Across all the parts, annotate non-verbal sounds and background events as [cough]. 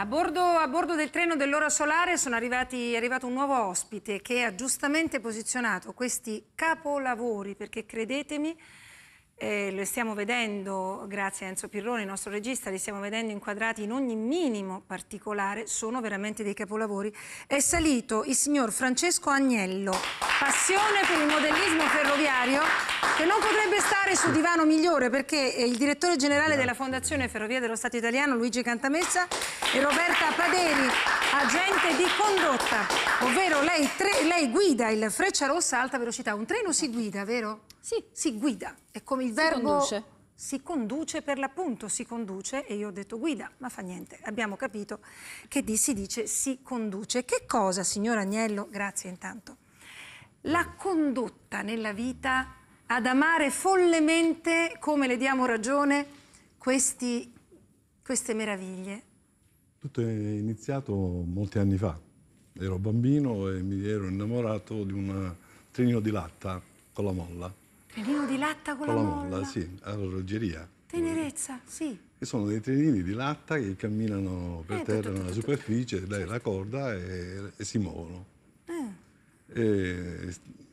A bordo, a bordo, del treno dell'ora solare arrivati, è arrivato un nuovo ospite che ha giustamente posizionato questi capolavori, perché credetemi eh, lo stiamo vedendo, grazie a Enzo Pirroni, il nostro regista, li stiamo vedendo inquadrati in ogni minimo particolare, sono veramente dei capolavori. È salito il signor Francesco Agnello, passione per il modellismo ferroviario, che non potrebbe stare su divano migliore perché il direttore generale della Fondazione Ferrovia dello Stato Italiano, Luigi Cantamessa, e Roberta Paderi, agente di condotta, ovvero lei, tre, lei guida il Freccia Rossa alta velocità, un treno si guida, vero? Sì. Si guida, è come il si verbo... Conduce. Si conduce per l'appunto, si conduce e io ho detto guida, ma fa niente, abbiamo capito che di si dice si conduce. Che cosa, signor Agnello, grazie intanto, la condotta nella vita ad amare follemente, come le diamo ragione, questi, queste meraviglie? Tutto è iniziato molti anni fa. Ero bambino e mi ero innamorato di un trenino di latta con la molla. Il vino di latta con, con la, la molla. molla. Sì, all'orologeria. Tenerezza, sì. Che sono dei trenini di latta che camminano per eh, terra nella superficie, tutto. dai la corda e, e si muovono. Eh. E,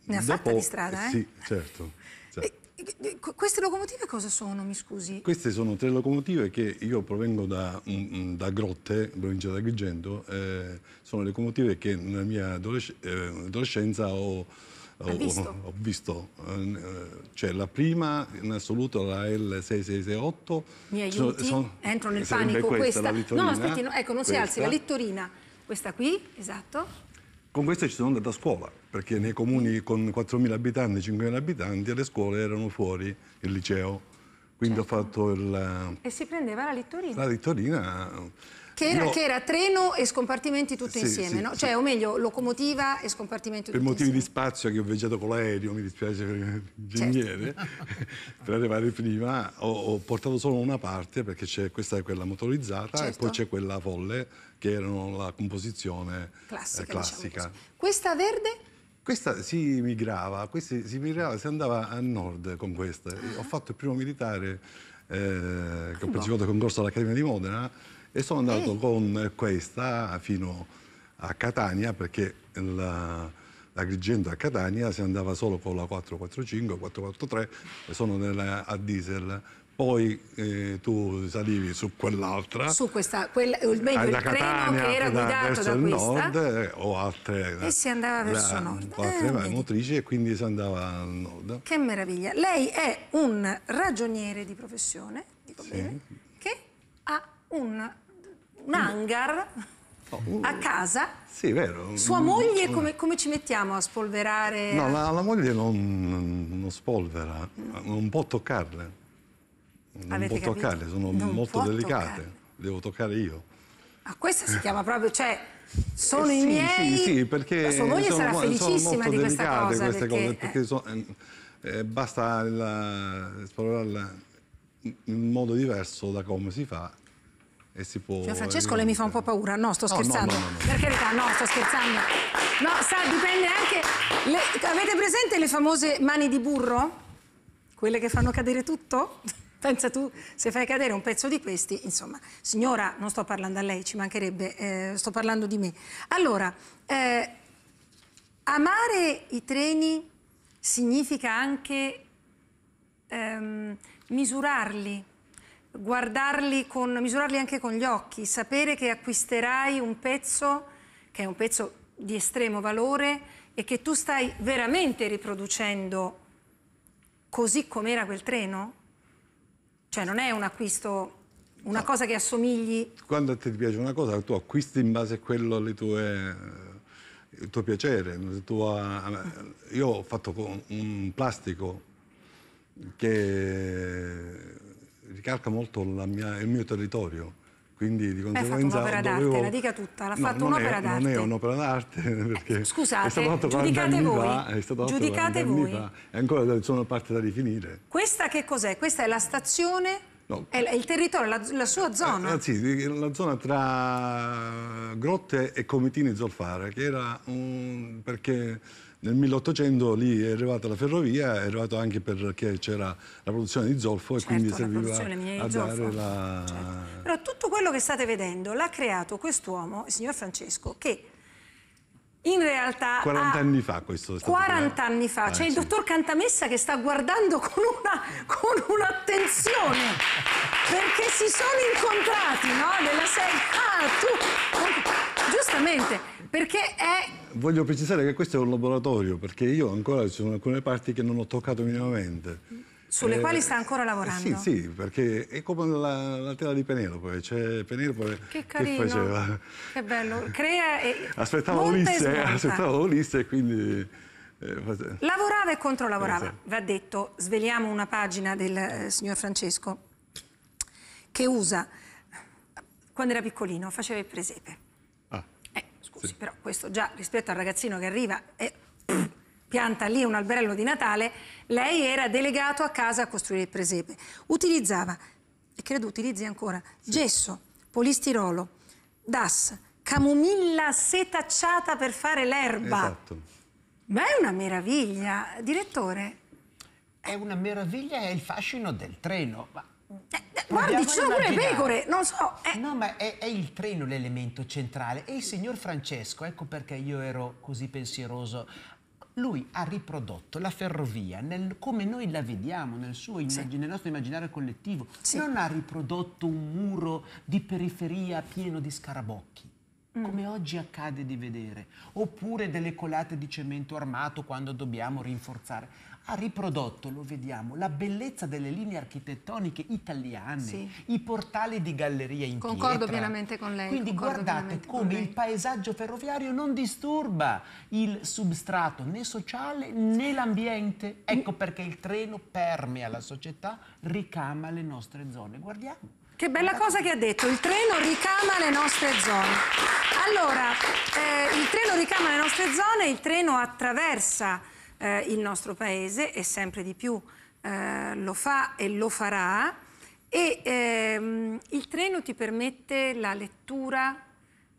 ne ha dopo, fatta di strada, eh? Sì, eh? certo. certo. E, queste locomotive cosa sono, mi scusi? Queste sono tre locomotive che io provengo da, mm, mm, da Grotte, provincia di Agrigento. Eh, sono le locomotive che nella mia adolesc eh, adolescenza ho ho visto, ho visto eh, cioè la prima in assoluto la L6668. Mi aiuti? Sono, Entro nel panico questa. questa. No, aspetti, no, ecco, non questa. si alzi, la lettorina. Questa qui, esatto. Con questa ci sono andato a scuola, perché nei comuni con 4.000 abitanti, 5.000 abitanti, le scuole erano fuori il liceo. Quindi certo. ho fatto il... E si prendeva la Littorina. La Littorina... Che era, no. che era treno e scompartimenti tutti sì, insieme, sì, no? Sì. Cioè, o meglio, locomotiva e scompartimenti tutto insieme. Per motivi insieme. di spazio che ho viaggiato con l'aereo, mi dispiace per l'ingegnere, certo. [laughs] per arrivare prima, ho, ho, portato solo una parte perché c'è questa è quella motorizzata certo. e poi certo. c'è quella folle che erano la composizione classica. Eh, classica. Diciamo questa verde? Questa si migrava, questi, si migrava, si andava a nord con questa. Ho ah. fatto il primo militare eh, che ho partecipato al concorso all'Accademia di Modena e sono andato Ehi. con questa fino a Catania perché la, la a Catania si andava solo con la 445, 443 e sono nella, a diesel poi eh, tu salivi su quell'altra su questa quella, o meglio il Catania, che era guidato da, da questa nord, eh, o altre e si eh, andava verso nord altre eh, motrici e quindi si andava al nord che meraviglia lei è un ragioniere di professione dico sì. bene che ha un, un hangar oh, a casa sì, vero. sua moglie come, come, ci mettiamo a spolverare no la, la moglie non, non spolvera non può toccarle non Avete può capito? toccarle, sono non molto delicate, toccare. devo toccare io. Ma ah, questa si chiama proprio, cioè, sono eh sì, i miei... Sì, sì, perché la sua moglie sono, sarà felicissima di questa cosa. queste perché, cose, perché eh. so, eh, eh basta la, esplorarla in modo diverso da come si fa e si può... Cioè, Francesco, lei mi fa un po' paura, no, sto scherzando, no, no, no, per carità, no, sto scherzando. No, sa, dipende anche... Le... Avete presente le famose mani di burro? Quelle che fanno cadere tutto? Pensa tu, se fai cadere un pezzo di questi, insomma, signora, non sto parlando a lei, ci mancherebbe, eh, sto parlando di me. Allora, eh, amare i treni significa anche ehm, misurarli, guardarli con, misurarli anche con gli occhi, sapere che acquisterai un pezzo, che è un pezzo di estremo valore, e che tu stai veramente riproducendo così com'era quel treno? Cioè non è un acquisto, una no. cosa che assomigli... Quando a te ti piace una cosa, tu acquisti in base a quello le tue, il tuo piacere. Tua... Io ho fatto un plastico che ricalca molto mia, il mio territorio quindi di conseguenza... È un'opera d'arte, la dica tutta, l'ha no, fatto un'opera d'arte. Non è un'opera d'arte [laughs] perché... Scusate, è stato fatto giudicate voi. Fa, è stato giudicate voi. Fa, e ancora sono parte da rifinire. Questa che cos'è? Questa è la stazione... No. È il territorio, la, la sua eh, zona? Eh, sì, la zona tra Grotte e Comitini Zolfare, che era un... perché nel 1800 lì è arrivata la ferrovia, è arrivato anche perché c'era la produzione di zolfo certo, e quindi certo, serviva a dare la... Certo. Però tutto quello che state vedendo l'ha creato quest'uomo, il signor Francesco, che in realtà 40 anni fa questo è stato 40 una... anni fa, ah, c'è cioè sì. il dottor Cantamessa che sta guardando con un'attenzione una perché si sono incontrati no? nella serie ah tu Esattamente, perché è... Voglio precisare che questo è un laboratorio, perché io ancora ci sono alcune parti che non ho toccato minimamente. Sulle eh, quali sta ancora lavorando? Eh, sì, sì, perché è come la, la tela di Penelope, c'è Penelope che, carino, che faceva. Che bello, crea e... Aspettava Ulisse, aspettava Ulisse e quindi... Eh, Lavorava e controlavorava, va detto, sveliamo una pagina del eh, signor Francesco che usa, quando era piccolino, faceva il presepe scusi, sì. però questo già rispetto al ragazzino che arriva e pff, [clears throat] pianta lì un alberello di Natale, lei era delegato a casa a costruire il presepe. Utilizzava, e credo utilizzi ancora, sì. gesso, polistirolo, DAS, camomilla setacciata per fare l'erba. Esatto. Ma è una meraviglia, direttore. È una meraviglia, è il fascino del treno. Ma... Eh Guardi, ci sono pure le pecore, non so. Eh. No, ma è, è il treno l'elemento centrale. E il signor Francesco, ecco perché io ero così pensieroso, lui ha riprodotto la ferrovia nel, come noi la vediamo nel, sì. nel nostro immaginario collettivo. Sì. Non ha riprodotto un muro di periferia pieno di scarabocchi come mm. oggi accade di vedere, oppure delle colate di cemento armato quando dobbiamo rinforzare. Ha riprodotto, lo vediamo, la bellezza delle linee architettoniche italiane, sì. i portali di galleria in Concordo pietra. pienamente con lei. Quindi guardate come il paesaggio ferroviario non disturba il substrato né sociale né l'ambiente. Ecco perché il treno permea la società, ricama le nostre zone. Guardiamo. Che bella cosa che ha detto, il treno ricama le nostre zone. Allora, eh, il treno ricama le nostre zone, il treno attraversa eh, il nostro paese e sempre di più eh, lo fa e lo farà e ehm, il treno ti permette la lettura,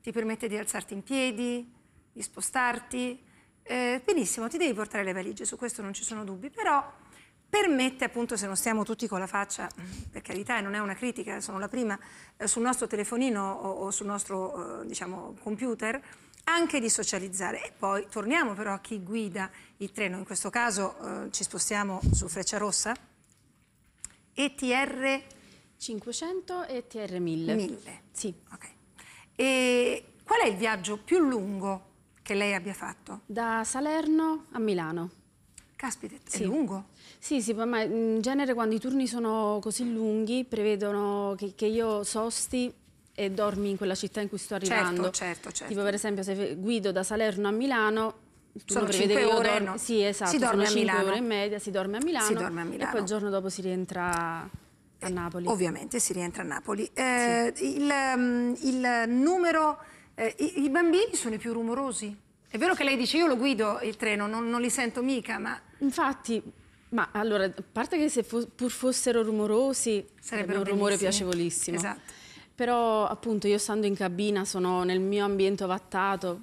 ti permette di alzarti in piedi, di spostarti. Eh, benissimo, ti devi portare le valigie, su questo non ci sono dubbi, però permette appunto se non stiamo tutti con la faccia, per carità, e non è una critica, sono la prima, eh, sul nostro telefonino o, sul nostro eh, diciamo, computer, anche di socializzare. E poi torniamo però a chi guida il treno, in questo caso eh, ci spostiamo su Freccia Rossa, ETR 500 e TR 1000. 1000. Sì. Ok. E qual è il viaggio più lungo che lei abbia fatto? Da Salerno a Milano. Caspita, sì. è lungo? Sì, sì, ma in genere quando i turni sono così lunghi prevedono che, che io sosti e dormi in quella città in cui sto certo, arrivando. Certo, certo, certo. Tipo per esempio se guido da Salerno a Milano sono prevede che ore, dormo, no? Sì, esatto, si dorme a Milano. ore in media, si dorme a Milano. Si dorme a Milano. E poi il giorno dopo si rientra a eh, Napoli. Eh, ovviamente si rientra a Napoli. Eh, sì. il, mm, il, numero... Eh, i, I bambini sono i più rumorosi? È vero che lei dice io lo guido il treno, non, non li sento mica, ma... Infatti, ma allora, a parte che se fo pur fossero rumorosi, sarebbe un rumore piacevolissimo. Esatto. Però appunto io stando in cabina sono nel mio ambiente ovattato.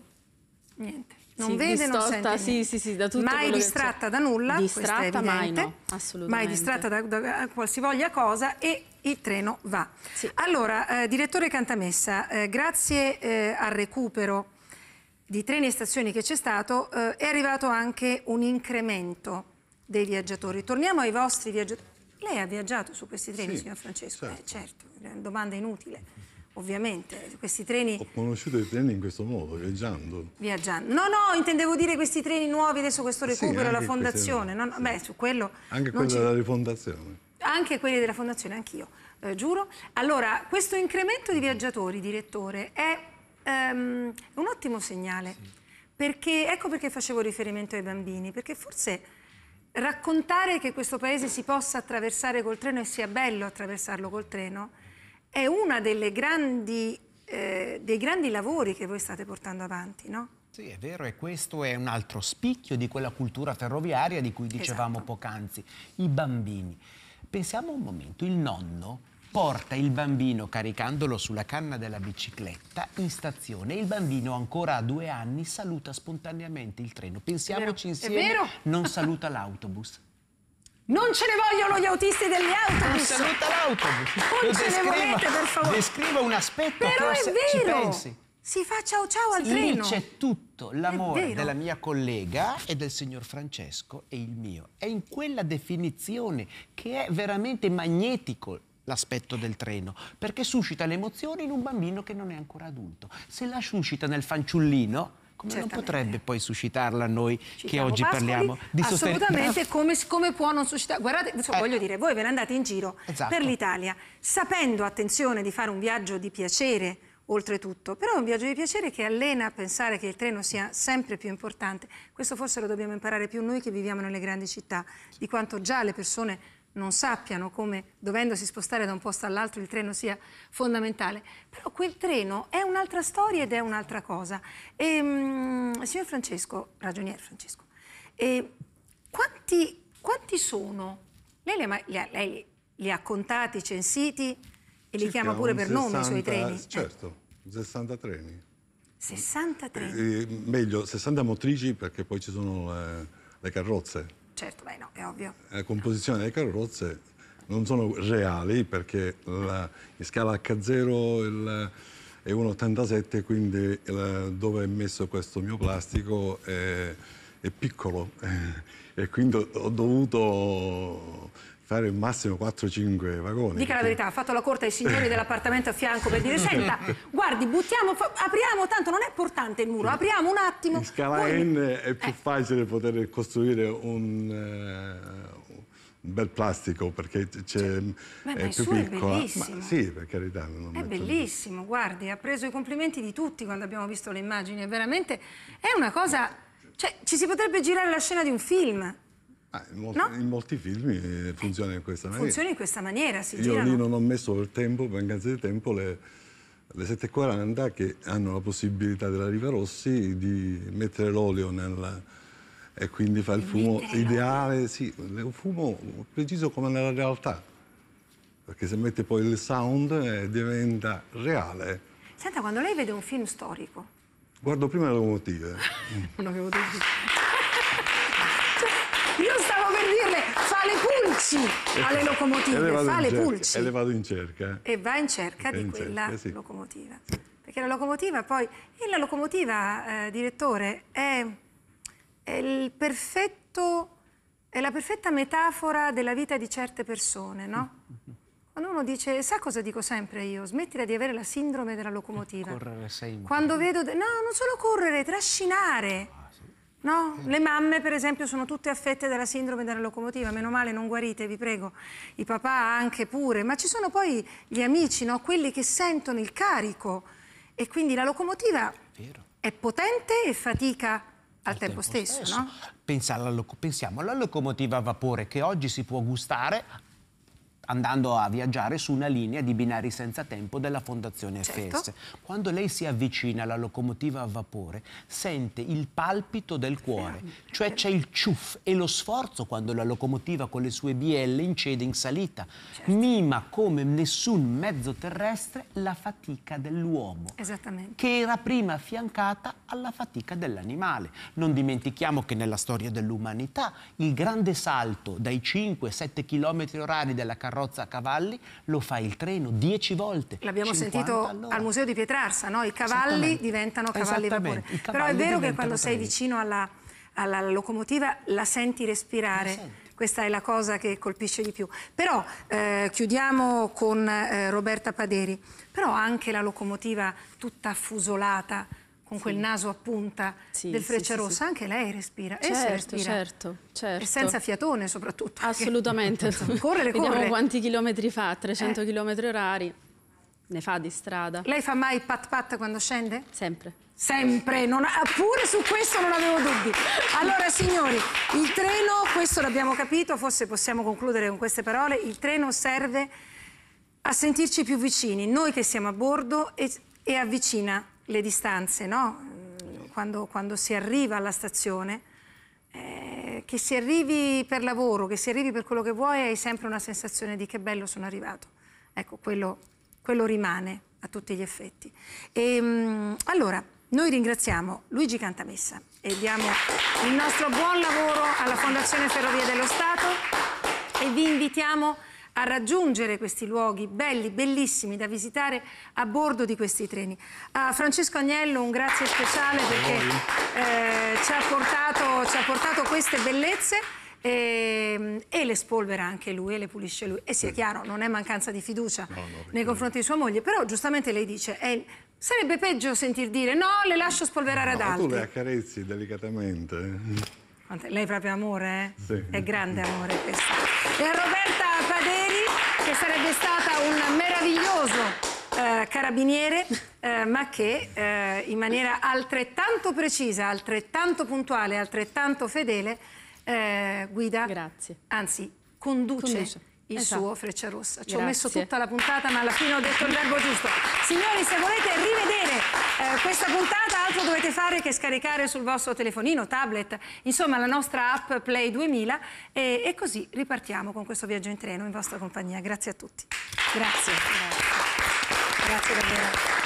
Niente. Non sì, vede, distorta, non sente sì, sì, sì, da tutto mai distratta da nulla, distratta mai no, assolutamente. Mai distratta da, da qualsivoglia cosa e il treno va. Sì. Allora, eh, direttore Cantamessa, eh, grazie eh, al recupero di treni e stazioni che c'è stato, eh, è arrivato anche un incremento dei viaggiatori. Torniamo ai vostri viaggiatori. Lei ha viaggiato su questi treni, sì, signor Francesco? Certo. Eh, certo, domanda inutile, ovviamente. Questi treni... Ho conosciuto i treni in questo modo, viaggiando. Viaggiando. No, no, intendevo dire questi treni nuovi, adesso questo recupero, sì, la fondazione. No, no, sì. Beh, su quello... Anche quello della rifondazione. Anche quelli della fondazione, anch'io, eh, giuro. Allora, questo incremento di viaggiatori, direttore, è um, un ottimo segnale, sì. perché, ecco perché facevo riferimento ai bambini, perché forse raccontare che questo paese si possa attraversare col treno e sia bello attraversarlo col treno è uno eh, dei grandi lavori che voi state portando avanti, no? Sì, è vero, e questo è un altro spicchio di quella cultura ferroviaria di cui dicevamo esatto. poc'anzi, i bambini. Pensiamo un momento, il nonno porta il bambino caricandolo sulla canna della bicicletta in stazione. Il bambino ancora a due anni saluta spontaneamente il treno. Pensiamoci insieme, È vero? non saluta l'autobus. Non ce ne vogliono gli autisti degli autobus! Non saluta l'autobus! Non Lo ce descriva, ne volete, per favore! Descriva un aspetto Però che ci pensi. Si fa ciao ciao al Lì treno! Lì c'è tutto l'amore della mia collega e del signor Francesco e il mio. È in quella definizione che è veramente magnetico l'aspetto del treno, perché suscita le emozioni in un bambino che non è ancora adulto. Se la suscita nel fanciullino, come non potrebbe poi suscitarla noi Ci che oggi Pascoli, parliamo di Assolutamente, come, come, può non suscitare... Guardate, insomma, eh. voglio dire, voi ve ne andate in giro esatto. per l'Italia, sapendo, attenzione, di fare un viaggio di piacere, oltretutto, però è un viaggio di piacere che allena a pensare che il treno sia sempre più importante. Questo forse lo dobbiamo imparare più noi che viviamo nelle grandi città, di quanto già le persone non sappiano come dovendosi spostare da un posto all'altro il treno sia fondamentale, però quel treno è un'altra storia ed è un'altra cosa. E, ehm, mh, signor Francesco, ragionier Francesco, ehm, quanti, quanti, sono? Lei li, ha, li ha, lei li ha contati, censiti e li Circa chiama pure per 60, nome i suoi treni? Eh. Certo, eh. 60 treni. 60 Eh, meglio, 60 motrici perché poi ci sono le, eh, le carrozze. Certo, beh no, è ovvio. La composizione delle carrozze non sono reali perché la, in scala H0 il, è 1,87 quindi il, dove è messo questo mio plastico è, è piccolo [laughs] e quindi ho dovuto fare il massimo 4-5 vagoni. Dica perché... la verità, ha fatto la corte ai signori dell'appartamento a fianco per dire senta, [laughs] guardi, buttiamo, apriamo, tanto non è importante il muro, apriamo un attimo. In scala poi... N è eh. più eh. facile poter costruire un... Eh, un bel plastico perché cioè, mm, è più piccolo. È bellissimo. Ma, sì, per carità. è bellissimo, in... guardi, ha preso i complimenti di tutti quando abbiamo visto le immagini, è veramente è una cosa... Cioè, ci si potrebbe girare la scena di un film, Ah, in, molti, no? in, molti, film eh, funziona in questa maniera. Funziona in questa maniera, si Io girano. lì non ho messo il tempo, mancanza di tempo, le, le 7.40 che hanno la possibilità della Riva Rossi di mettere l'olio nella, e quindi fa il fumo ideale, sì, un fumo preciso come nella realtà, perché se mette poi il sound eh, diventa reale. Senta, quando lei vede un film storico? Guardo prima le locomotive. non avevo detto. Sì, eh, alle eh, locomotive, eh, fa le pulci. E le vado in cerca. E va in cerca di in quella cerca, sì. locomotiva. Perché la locomotiva poi... E la locomotiva, eh, direttore, è, è, perfetto, è, la perfetta metafora della vita di certe persone, no? Quando uno dice, sa cosa dico sempre io? Smettila di avere la sindrome della locomotiva. E correre sempre. Quando vedo... No, non solo correre, trascinare No? Le mamme, per esempio, sono tutte affette dalla sindrome della locomotiva, meno male non guarite, vi prego. I papà anche pure, ma ci sono poi gli amici, no? quelli che sentono il carico e quindi la locomotiva Vero. è potente e fatica al, al tempo, tempo, stesso. stesso. No? Alla pensiamo alla locomotiva a vapore che oggi si può gustare andando a viaggiare su una linea di binari senza tempo della Fondazione certo. FS. Quando lei si avvicina alla locomotiva a vapore, sente il palpito del cuore, cioè c'è il ciuff e lo sforzo quando la locomotiva con le sue bielle incede in salita. Certo. Mima come nessun mezzo terrestre la fatica dell'uomo, che era prima affiancata alla fatica dell'animale. Non dimentichiamo che nella storia dell'umanità il grande salto dai 5-7 km orari della carrozzina carrozza a cavalli, lo fa il treno dieci volte. L'abbiamo sentito all'ora. al Museo di Pietrarsa, no? i cavalli diventano cavalli vapore. Però è vero che quando sei vicino alla, alla, locomotiva la senti respirare. La Questa è la cosa che colpisce di più. Però eh, chiudiamo con eh, Roberta Paderi. Però anche la locomotiva tutta affusolata, con quel naso a punta sì, del Freccia sì, Rossa, sì, anche lei respira certo, certo, e respira. Certo, certo. E senza fiatone soprattutto. [laughs] Assolutamente. [laughs] Corre, corre. Vediamo quanti chilometri fa, 300 eh. chilometri orari, ne fa di strada. Lei fa mai pat pat quando scende? Sempre. Sempre, non, pure su questo non avevo dubbi. Allora signori, il treno, questo l'abbiamo capito, forse possiamo concludere con queste parole, il treno serve a sentirci più vicini, noi che siamo a bordo e, e avvicina le distanze, no? Mm, quando, quando, si arriva alla stazione, eh, che si arrivi per lavoro, che si arrivi per quello che vuoi, hai sempre una sensazione di che bello sono arrivato. Ecco, quello, quello rimane a tutti gli effetti. E, ehm, mh, allora, noi ringraziamo Luigi Cantamessa e diamo il nostro buon lavoro alla Fondazione Ferrovie dello Stato e vi invitiamo a a raggiungere questi luoghi belli, bellissimi da visitare a bordo di questi treni. A Francesco Agnello un grazie speciale perché eh, ci, ha portato, ci ha portato queste bellezze e, e, le spolvera anche lui e le pulisce lui. E sia sì. chiaro, non è mancanza di fiducia no, no, nei confronti di sua moglie, però giustamente lei dice... È, sarebbe peggio sentir dire no, le lascio spolverare no, ad altri. tu le accarezzi delicatamente. Eh. Lei è proprio amore, eh? Sì. È grande amore questo. E a Roberta Caderi, che sarebbe stata un meraviglioso eh, carabiniere, eh, ma che eh, in maniera altrettanto precisa, altrettanto puntuale, altrettanto fedele eh, guida, Grazie. anzi conduce. conduce il esatto. suo Freccia Rossa. Ci Grazie. ho messo tutta la puntata, ma alla fine ho detto il verbo giusto. Signori, se volete rivedere eh, questa puntata, altro dovete fare che scaricare sul vostro telefonino, tablet, insomma la nostra app Play 2000 e, e così ripartiamo con questo viaggio in treno in vostra compagnia. Grazie a tutti. Grazie. Grazie, Grazie davvero.